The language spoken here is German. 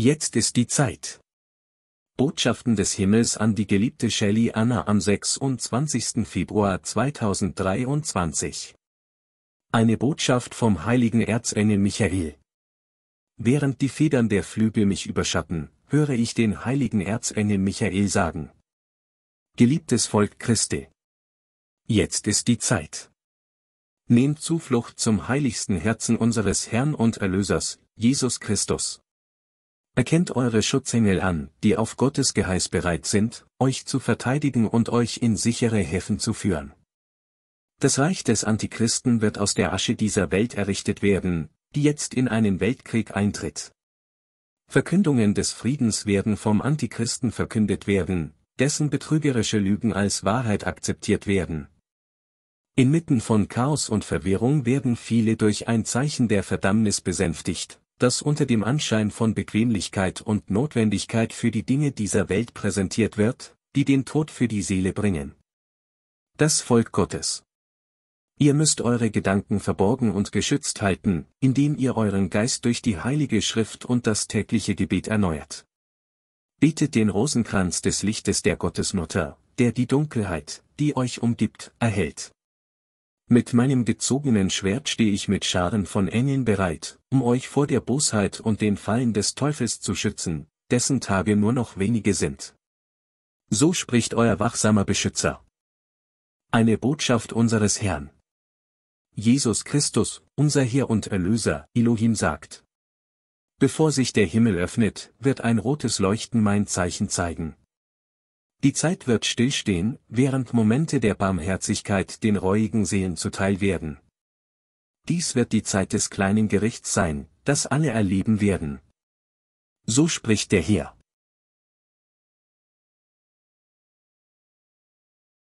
Jetzt ist die Zeit. Botschaften des Himmels an die geliebte Shelley Anna am 26. Februar 2023. Eine Botschaft vom heiligen Erzengel Michael. Während die Federn der Flügel mich überschatten, höre ich den heiligen Erzengel Michael sagen. Geliebtes Volk Christi. Jetzt ist die Zeit. Nehmt Zuflucht zum heiligsten Herzen unseres Herrn und Erlösers, Jesus Christus. Erkennt eure Schutzengel an, die auf Gottes Geheiß bereit sind, euch zu verteidigen und euch in sichere Häfen zu führen. Das Reich des Antichristen wird aus der Asche dieser Welt errichtet werden, die jetzt in einen Weltkrieg eintritt. Verkündungen des Friedens werden vom Antichristen verkündet werden, dessen betrügerische Lügen als Wahrheit akzeptiert werden. Inmitten von Chaos und Verwirrung werden viele durch ein Zeichen der Verdammnis besänftigt, das unter dem Anschein von Bequemlichkeit und Notwendigkeit für die Dinge dieser Welt präsentiert wird, die den Tod für die Seele bringen. Das Volk Gottes. Ihr müsst eure Gedanken verborgen und geschützt halten, indem ihr euren Geist durch die Heilige Schrift und das tägliche Gebet erneuert. Betet den Rosenkranz des Lichtes der Gottesmutter, der die Dunkelheit, die euch umgibt, erhält. Mit meinem gezogenen Schwert stehe ich mit Scharen von Engeln bereit, um euch vor der Bosheit und den Fallen des Teufels zu schützen, dessen Tage nur noch wenige sind. So spricht euer wachsamer Beschützer. Eine Botschaft unseres Herrn. Jesus Christus, unser Herr und Erlöser, Elohim sagt. Bevor sich der Himmel öffnet, wird ein rotes Leuchten mein Zeichen zeigen, die Zeit wird stillstehen, während Momente der Barmherzigkeit den reuigen Seelen zuteil werden. Dies wird die Zeit des kleinen Gerichts sein, das alle erleben werden. So spricht der Herr.